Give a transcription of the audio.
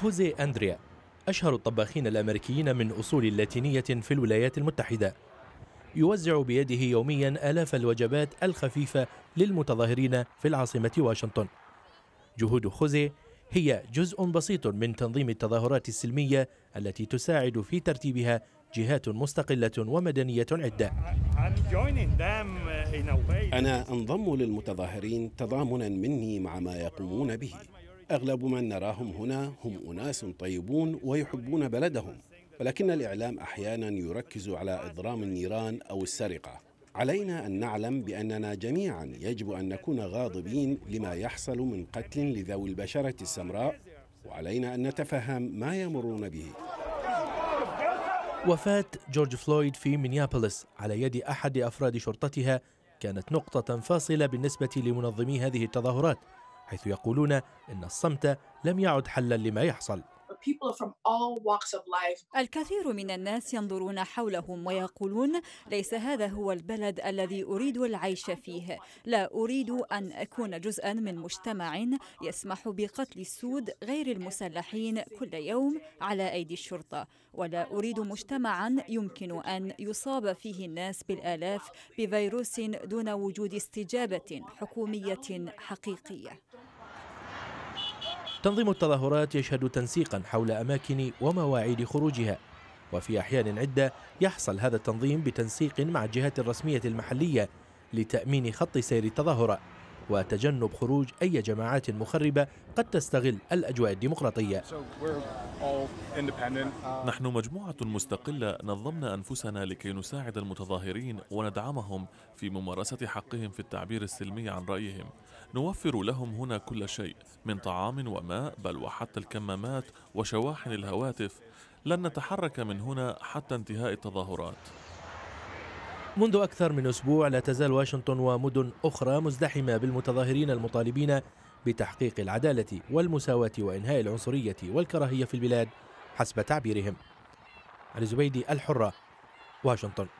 خوزي أندريا أشهر الطباخين الأمريكيين من أصول لاتينية في الولايات المتحدة يوزع بيده يوميا آلاف الوجبات الخفيفة للمتظاهرين في العاصمة واشنطن جهود خوزي هي جزء بسيط من تنظيم التظاهرات السلمية التي تساعد في ترتيبها جهات مستقلة ومدنية عدة أنا أنضم للمتظاهرين تضامنا مني مع ما يقومون به أغلب من نراهم هنا هم أناس طيبون ويحبون بلدهم ولكن الإعلام أحيانا يركز على إضرام النيران أو السرقة علينا أن نعلم بأننا جميعا يجب أن نكون غاضبين لما يحصل من قتل لذوي البشرة السمراء وعلينا أن نتفهم ما يمرون به وفاة جورج فلويد في مينيابوليس على يد أحد أفراد شرطتها كانت نقطة فاصلة بالنسبة لمنظمي هذه التظاهرات حيث يقولون إن الصمت لم يعد حلا لما يحصل الكثير من الناس ينظرون حولهم ويقولون ليس هذا هو البلد الذي أريد العيش فيه لا أريد أن أكون جزءا من مجتمع يسمح بقتل السود غير المسلحين كل يوم على أيدي الشرطة ولا أريد مجتمعا يمكن أن يصاب فيه الناس بالآلاف بفيروس دون وجود استجابة حكومية حقيقية تنظيم التظاهرات يشهد تنسيقا حول أماكن ومواعيد خروجها وفي أحيان عدة يحصل هذا التنظيم بتنسيق مع الجهات الرسمية المحلية لتأمين خط سير التظاهرة وتجنب خروج أي جماعات مخربة قد تستغل الأجواء الديمقراطية نحن مجموعة مستقلة نظمنا أنفسنا لكي نساعد المتظاهرين وندعمهم في ممارسة حقهم في التعبير السلمي عن رأيهم نوفر لهم هنا كل شيء من طعام وماء بل وحتى الكمامات وشواحن الهواتف لن نتحرك من هنا حتى انتهاء التظاهرات منذ أكثر من أسبوع لا تزال واشنطن ومدن أخرى مزدحمة بالمتظاهرين المطالبين بتحقيق العدالة والمساواة وإنهاء العنصرية والكراهية في البلاد حسب تعبيرهم علي زبيدي الحرة واشنطن